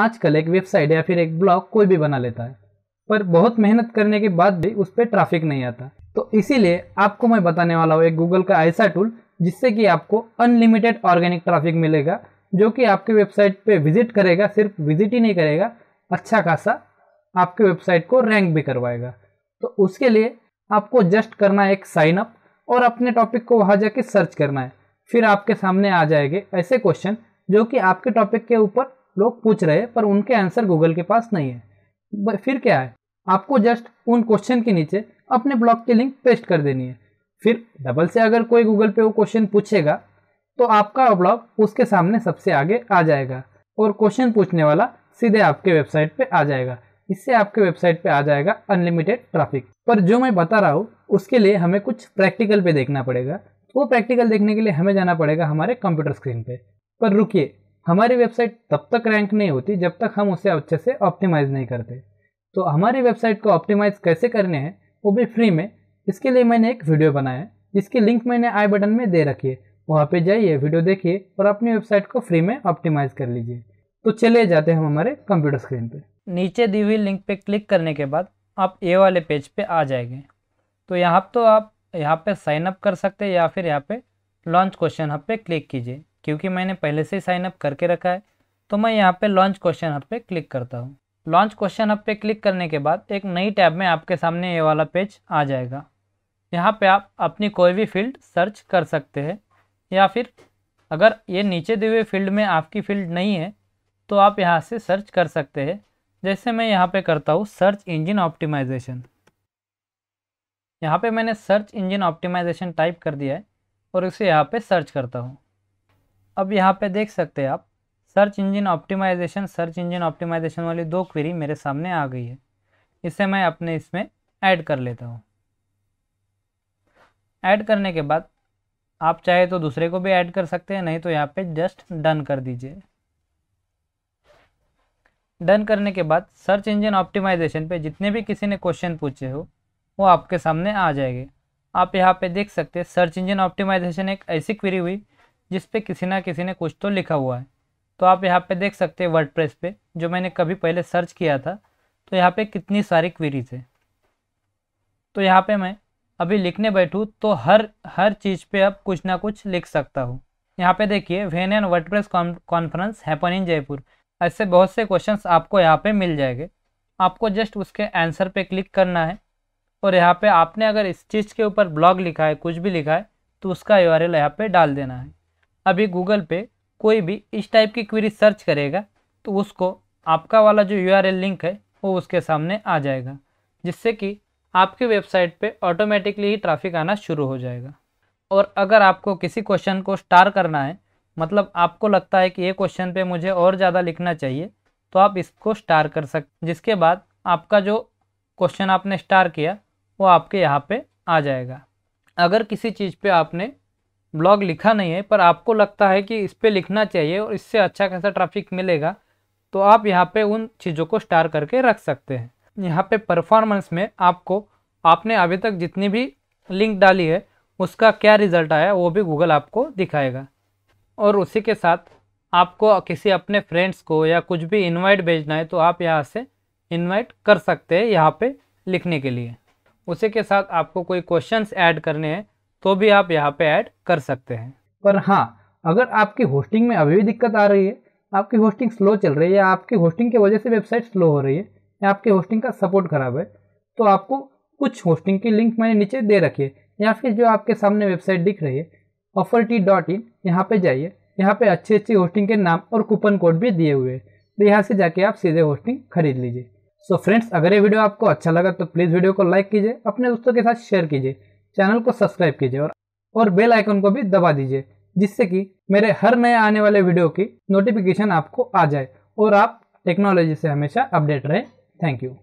आजकल एक वेबसाइट या फिर एक ब्लॉग कोई भी बना लेता है पर बहुत मेहनत करने के बाद भी उस पर ट्रैफिक नहीं आता तो इसीलिए आपको मैं बताने वाला हूँ एक गूगल का ऐसा टूल जिससे कि आपको अनलिमिटेड ऑर्गेनिक ट्रैफिक मिलेगा जो कि आपके वेबसाइट पे विजिट करेगा सिर्फ विजिट ही नहीं करेगा अच्छा खासा आपके वेबसाइट को रैंक भी करवाएगा तो उसके लिए आपको जस्ट करना है एक साइन अप और अपने टॉपिक को वहाँ जाके सर्च करना है फिर आपके सामने आ जाएंगे ऐसे क्वेश्चन जो कि आपके टॉपिक के ऊपर लोग पूछ रहे पर उनके आंसर गूगल के पास नहीं है फिर क्या है आपको जस्ट उन क्वेश्चन के नीचे अपने ब्लॉग की लिंक पेस्ट कर देनी है फिर डबल से अगर कोई गूगल पे वो क्वेश्चन पूछेगा तो आपका ब्लॉग उसके सामने सबसे आगे आ जाएगा और क्वेश्चन पूछने वाला सीधे आपके वेबसाइट पे आ जाएगा इससे आपके वेबसाइट पे आ जाएगा अनलिमिटेड ट्रैफिक पर जो मैं बता रहा हूँ उसके लिए हमें कुछ प्रैक्टिकल पे देखना पड़ेगा वो प्रैक्टिकल देखने के लिए हमें जाना पड़ेगा हमारे कंप्यूटर स्क्रीन पे पर रुकिए हमारी वेबसाइट तब तक रैंक नहीं होती जब तक हम उसे अच्छे से ऑप्टिमाइज़ नहीं करते तो हमारी वेबसाइट को ऑप्टिमाइज़ कैसे करने हैं वो भी फ्री में इसके लिए मैंने एक वीडियो बनाया है जिसकी लिंक मैंने आई बटन में दे रखी है वहाँ पे जाइए वीडियो देखिए और अपनी वेबसाइट को फ्री में ऑप्टिमाइज़ कर लीजिए तो चले जाते हैं हम हमारे कंप्यूटर स्क्रीन पे नीचे दी हुई लिंक पे क्लिक करने के बाद आप ए वाले पेज पे आ जाएंगे तो यहाँ तो आप यहाँ पे साइन अप कर सकते हैं या फिर यहाँ पे लॉन्च क्वेश्चन हब पे क्लिक कीजिए क्योंकि मैंने पहले से ही साइन अप करके रखा है तो मैं यहाँ पे लॉन्च क्वेश्चन हब पे क्लिक करता हूँ लॉन्च क्वेश्चन हब पे क्लिक करने के बाद एक नई टैब में आपके सामने ये वाला पेज आ जाएगा यहाँ पे आप अपनी कोई भी फील्ड सर्च कर सकते हैं या फिर अगर ये नीचे दिए हुए फील्ड में आपकी फील्ड नहीं है तो आप यहाँ से सर्च कर सकते हैं जैसे मैं यहाँ पर करता हूँ सर्च इंजिन ऑप्टिमाइजेशन यहाँ पर मैंने सर्च इंजिन ऑप्टिमाइजेशन टाइप कर दिया है और इसे यहाँ पर सर्च करता हूँ अब यहाँ पे देख सकते हैं आप search engine optimization search engine optimization वाली दो क्वेरी मेरे सामने आ गई है इसे मैं अपने इसमें ऐड कर लेता हूँ ऐड करने के बाद आप चाहे तो दूसरे को भी ऐड कर सकते हैं नहीं तो यहाँ पे जस्ट डन कर दीजिए डन करने के बाद सर्च इंजन ऑप्टिमाइजेशन पे जितने भी किसी ने क्वेश्चन पूछे हो वो आपके सामने आ जाएंगे आप यहाँ पे देख सकते हैं सर्च इंजन ऑप्टिमाइजेशन एक ऐसी क्वेरी हुई जिस पे किसी ना किसी ने कुछ तो लिखा हुआ है तो आप यहाँ पे देख सकते हैं वर्ड पे जो मैंने कभी पहले सर्च किया था तो यहाँ पे कितनी सारी क्वेरीज है तो यहाँ पे मैं अभी लिखने बैठूँ तो हर हर चीज़ पे अब कुछ ना कुछ लिख सकता हूँ यहाँ पे देखिए when an WordPress conference happen in Jaipur ऐसे बहुत से क्वेश्चन आपको यहाँ पर मिल जाएंगे आपको जस्ट उसके आंसर पर क्लिक करना है और यहाँ पे आपने अगर इस चीज़ के ऊपर ब्लॉग लिखा है कुछ भी लिखा है तो उसका यू आर यहाँ पे डाल देना है अभी गूगल पे कोई भी इस टाइप की क्वेरी सर्च करेगा तो उसको आपका वाला जो यू लिंक है वो उसके सामने आ जाएगा जिससे कि आपकी वेबसाइट पे ऑटोमेटिकली ही ट्रैफिक आना शुरू हो जाएगा और अगर आपको किसी क्वेश्चन को स्टार करना है मतलब आपको लगता है कि ये क्वेश्चन पे मुझे और ज़्यादा लिखना चाहिए तो आप इसको स्टार कर सक जिसके बाद आपका जो क्वेश्चन आपने स्टार किया वो आपके यहाँ पे आ जाएगा अगर किसी चीज़ पे आपने ब्लॉग लिखा नहीं है पर आपको लगता है कि इस पर लिखना चाहिए और इससे अच्छा खासा ट्रैफिक मिलेगा तो आप यहाँ पे उन चीज़ों को स्टार करके रख सकते हैं यहाँ पे परफॉर्मेंस में आपको आपने अभी तक जितनी भी लिंक डाली है उसका क्या रिज़ल्ट आया वो भी गूगल आपको दिखाएगा और उसी के साथ आपको किसी अपने फ्रेंड्स को या कुछ भी इन्वाइट भेजना है तो आप यहाँ से इन्वाइट कर सकते हैं यहाँ पर लिखने के लिए उसी के साथ आपको कोई क्वेश्चन ऐड करने हैं तो भी आप यहाँ पे ऐड कर सकते हैं पर हाँ अगर आपकी होस्टिंग में अभी भी दिक्कत आ रही है आपकी होस्टिंग स्लो चल रही है या आपकी होस्टिंग की वजह से वेबसाइट स्लो हो रही है या आपकी होस्टिंग का सपोर्ट खराब है तो आपको कुछ होस्टिंग की लिंक मैंने नीचे दे रखी है या फिर जो आपके सामने वेबसाइट दिख रही है ऑफर टी डॉट इन यहाँ पर जाइए यहाँ पर अच्छी अच्छी होस्टिंग के नाम और कूपन कोड भी दिए हुए हैं तो यहाँ से जाके आप सीधे होस्टिंग खरीद लीजिए सो फ्रेंड्स अगर ये वीडियो आपको अच्छा लगा तो प्लीज़ वीडियो को लाइक कीजिए अपने दोस्तों के साथ शेयर कीजिए चैनल को सब्सक्राइब कीजिए और और बेल आइकन को भी दबा दीजिए जिससे कि मेरे हर नए आने वाले वीडियो की नोटिफिकेशन आपको आ जाए और आप टेक्नोलॉजी से हमेशा अपडेट रहें थैंक यू